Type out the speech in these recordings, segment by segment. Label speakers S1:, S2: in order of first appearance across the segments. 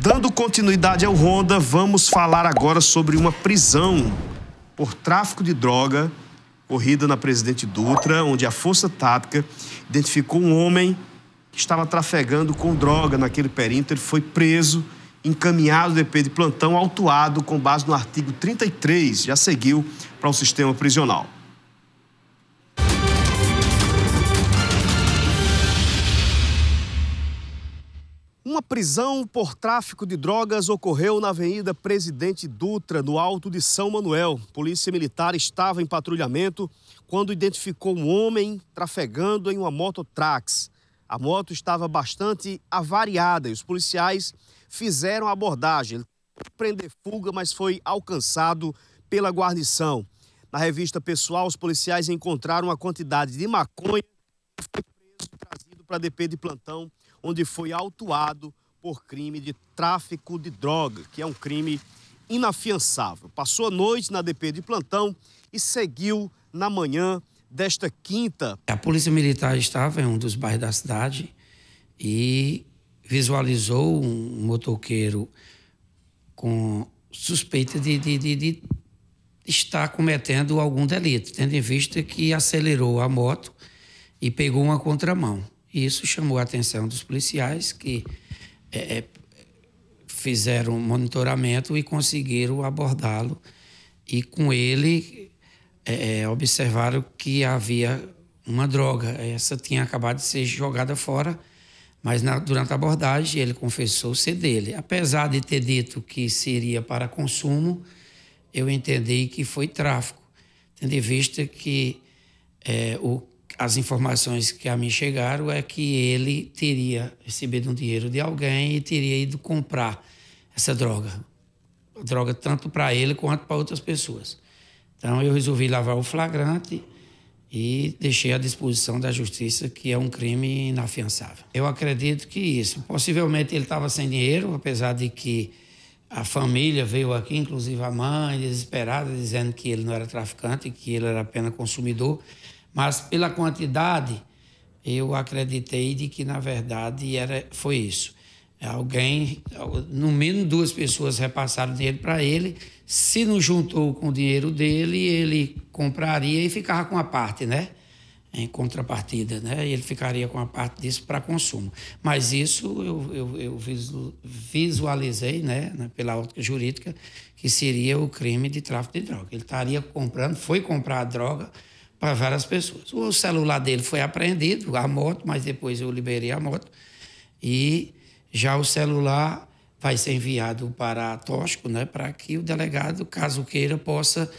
S1: Dando continuidade ao Ronda, vamos falar agora sobre uma prisão por tráfico de droga corrida na Presidente Dutra, onde a Força Tática identificou um homem que estava trafegando com droga naquele perímetro. Ele foi preso, encaminhado ao DP de plantão, autuado com base no artigo 33. Já seguiu para o sistema prisional. Uma prisão por tráfico de drogas ocorreu na Avenida Presidente Dutra, no Alto de São Manuel. Polícia Militar estava em patrulhamento quando identificou um homem trafegando em uma moto Trax. A moto estava bastante avariada e os policiais fizeram a abordagem. Ele prender fuga, mas foi alcançado pela guarnição. Na revista pessoal, os policiais encontraram uma quantidade de maconha e foi preso e trazido para a DP de plantão onde foi autuado por crime de tráfico de droga, que é um crime inafiançável. Passou a noite na DP de plantão e seguiu na manhã desta quinta.
S2: A Polícia Militar estava em um dos bairros da cidade e visualizou um motoqueiro com suspeita de, de, de, de estar cometendo algum delito, tendo em vista que acelerou a moto e pegou uma contramão. Isso chamou a atenção dos policiais que é, é, fizeram um monitoramento e conseguiram abordá-lo. E com ele é, é, observaram que havia uma droga. Essa tinha acabado de ser jogada fora, mas na, durante a abordagem ele confessou ser dele. Apesar de ter dito que seria para consumo, eu entendi que foi tráfico, tendo em vista que é, o as informações que a mim chegaram é que ele teria recebido um dinheiro de alguém e teria ido comprar essa droga. A droga tanto para ele quanto para outras pessoas. Então eu resolvi lavar o flagrante e deixei à disposição da justiça, que é um crime inafiançável. Eu acredito que isso. Possivelmente ele estava sem dinheiro, apesar de que a família veio aqui, inclusive a mãe, desesperada, dizendo que ele não era traficante, que ele era apenas consumidor. Mas pela quantidade, eu acreditei de que, na verdade, era, foi isso. Alguém, no mínimo duas pessoas repassaram dinheiro para ele. Se não juntou com o dinheiro dele, ele compraria e ficava com a parte, né? Em contrapartida, né? Ele ficaria com a parte disso para consumo. Mas isso eu, eu, eu visualizei, né? Pela ótica jurídica, que seria o crime de tráfico de droga. Ele estaria comprando, foi comprar a droga para várias pessoas. O celular dele foi apreendido, a moto, mas depois eu liberei a moto. E já o celular vai ser enviado para Tóxico, né, para que o delegado, caso queira, possa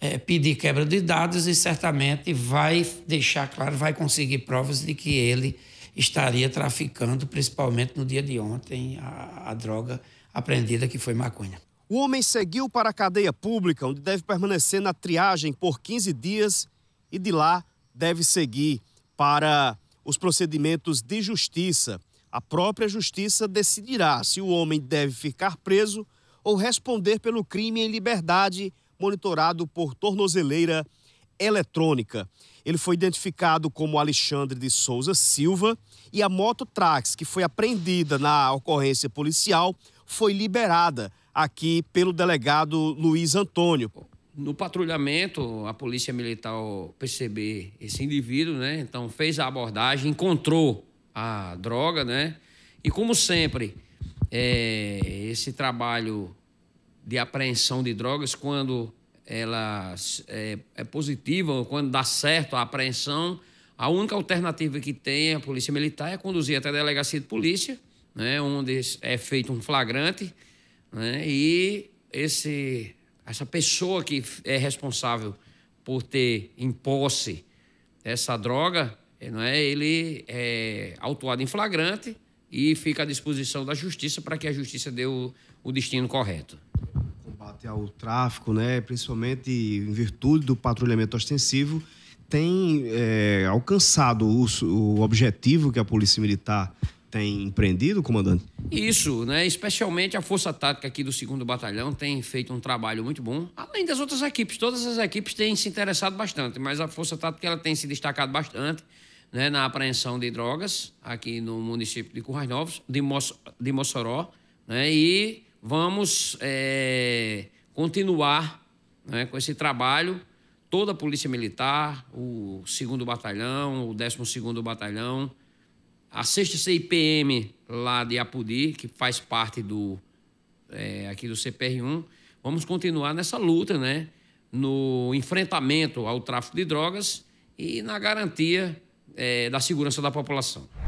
S2: é, pedir quebra de dados e certamente vai deixar claro, vai conseguir provas de que ele estaria traficando, principalmente no dia de ontem, a, a
S1: droga apreendida que foi maconha. O homem seguiu para a cadeia pública, onde deve permanecer na triagem por 15 dias e de lá deve seguir para os procedimentos de justiça. A própria justiça decidirá se o homem deve ficar preso ou responder pelo crime em liberdade, monitorado por tornozeleira eletrônica. Ele foi identificado como Alexandre de Souza Silva e a moto Trax, que foi apreendida na ocorrência policial, foi liberada aqui pelo delegado Luiz Antônio no
S3: patrulhamento, a polícia militar percebeu esse indivíduo, né? Então fez a abordagem, encontrou a droga, né? E como sempre, é, esse trabalho de apreensão de drogas, quando ela é, é positiva, quando dá certo a apreensão, a única alternativa que tem a polícia militar é conduzir até a delegacia de polícia, né? Onde é feito um flagrante, né? E esse essa pessoa que é responsável por ter em posse essa droga, eh, não é? ele é autuado em flagrante e fica à disposição da justiça para que a justiça dê o, o destino correto.
S1: Combate ao tráfico, né? principalmente em virtude do patrulhamento ostensivo, tem é, alcançado o, o objetivo que a Polícia Militar tem empreendido, comandante?
S3: Isso, né? especialmente a Força Tática aqui do 2 Batalhão tem feito um trabalho muito bom, além das outras equipes. Todas as equipes têm se interessado bastante, mas a Força Tática ela tem se destacado bastante né? na apreensão de drogas aqui no município de Currais Novos, de, de Mossoró. Né? E vamos é, continuar né? com esse trabalho. Toda a Polícia Militar, o 2 Batalhão, o 12 Batalhão a sexta CIPM lá de Apudi, que faz parte do é, aqui do CPR1, vamos continuar nessa luta, né? No enfrentamento ao tráfico de drogas e na garantia é, da segurança da população.